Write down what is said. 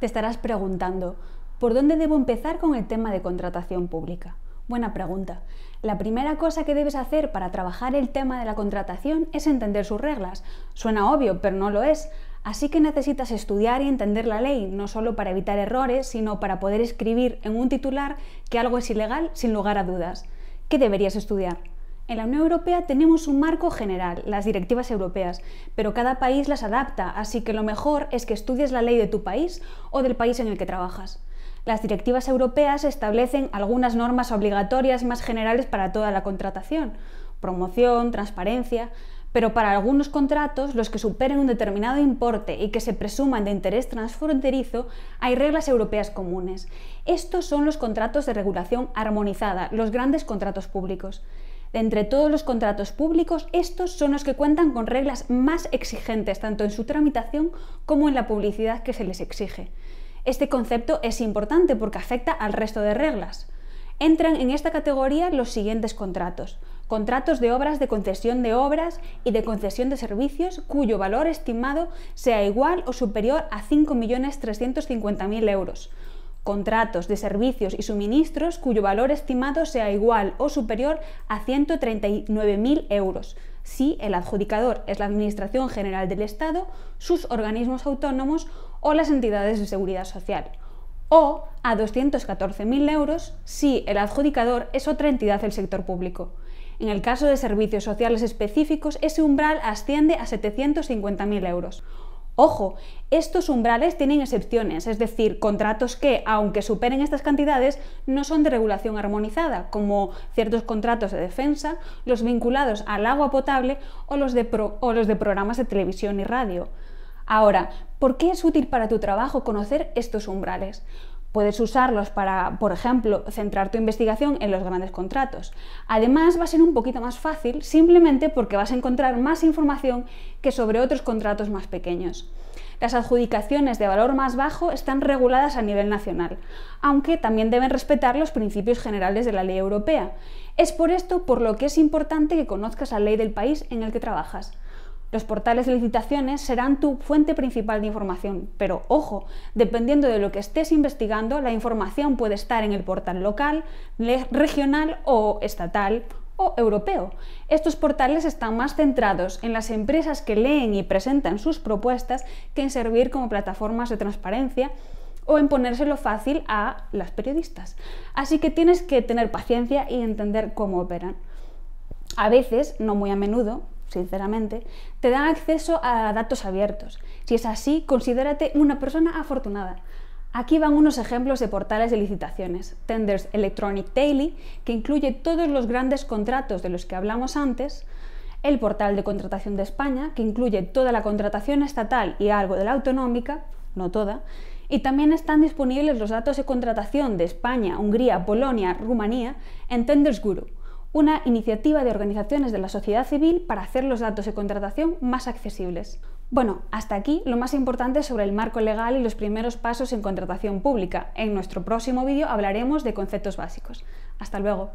Te estarás preguntando, ¿por dónde debo empezar con el tema de contratación pública? Buena pregunta. La primera cosa que debes hacer para trabajar el tema de la contratación es entender sus reglas. Suena obvio, pero no lo es. Así que necesitas estudiar y entender la ley, no solo para evitar errores, sino para poder escribir en un titular que algo es ilegal sin lugar a dudas. ¿Qué deberías estudiar? En la Unión Europea tenemos un marco general, las directivas europeas, pero cada país las adapta, así que lo mejor es que estudies la ley de tu país o del país en el que trabajas. Las directivas europeas establecen algunas normas obligatorias más generales para toda la contratación, promoción, transparencia, pero para algunos contratos, los que superen un determinado importe y que se presuman de interés transfronterizo, hay reglas europeas comunes. Estos son los contratos de regulación armonizada, los grandes contratos públicos. De entre todos los contratos públicos, estos son los que cuentan con reglas más exigentes, tanto en su tramitación como en la publicidad que se les exige. Este concepto es importante porque afecta al resto de reglas. Entran en esta categoría los siguientes contratos. Contratos de obras de concesión de obras y de concesión de servicios cuyo valor estimado sea igual o superior a 5.350.000 euros contratos de servicios y suministros cuyo valor estimado sea igual o superior a 139.000 euros, si el adjudicador es la Administración General del Estado, sus organismos autónomos o las entidades de seguridad social, o a 214.000 euros si el adjudicador es otra entidad del sector público. En el caso de servicios sociales específicos, ese umbral asciende a 750.000 euros. Ojo, estos umbrales tienen excepciones, es decir, contratos que, aunque superen estas cantidades, no son de regulación armonizada, como ciertos contratos de defensa, los vinculados al agua potable o los de, o los de programas de televisión y radio. Ahora, ¿por qué es útil para tu trabajo conocer estos umbrales? Puedes usarlos para, por ejemplo, centrar tu investigación en los grandes contratos. Además, va a ser un poquito más fácil simplemente porque vas a encontrar más información que sobre otros contratos más pequeños. Las adjudicaciones de valor más bajo están reguladas a nivel nacional, aunque también deben respetar los principios generales de la ley europea. Es por esto por lo que es importante que conozcas la ley del país en el que trabajas. Los portales de licitaciones serán tu fuente principal de información, pero ojo, dependiendo de lo que estés investigando, la información puede estar en el portal local, regional o estatal o europeo. Estos portales están más centrados en las empresas que leen y presentan sus propuestas que en servir como plataformas de transparencia o en ponérselo fácil a las periodistas. Así que tienes que tener paciencia y entender cómo operan. A veces, no muy a menudo, sinceramente, te dan acceso a datos abiertos. Si es así, considérate una persona afortunada. Aquí van unos ejemplos de portales de licitaciones. Tenders Electronic Daily, que incluye todos los grandes contratos de los que hablamos antes, el portal de contratación de España, que incluye toda la contratación estatal y algo de la autonómica, no toda, y también están disponibles los datos de contratación de España, Hungría, Polonia, Rumanía en Tenders Guru una iniciativa de organizaciones de la sociedad civil para hacer los datos de contratación más accesibles. Bueno, hasta aquí lo más importante sobre el marco legal y los primeros pasos en contratación pública. En nuestro próximo vídeo hablaremos de conceptos básicos. Hasta luego.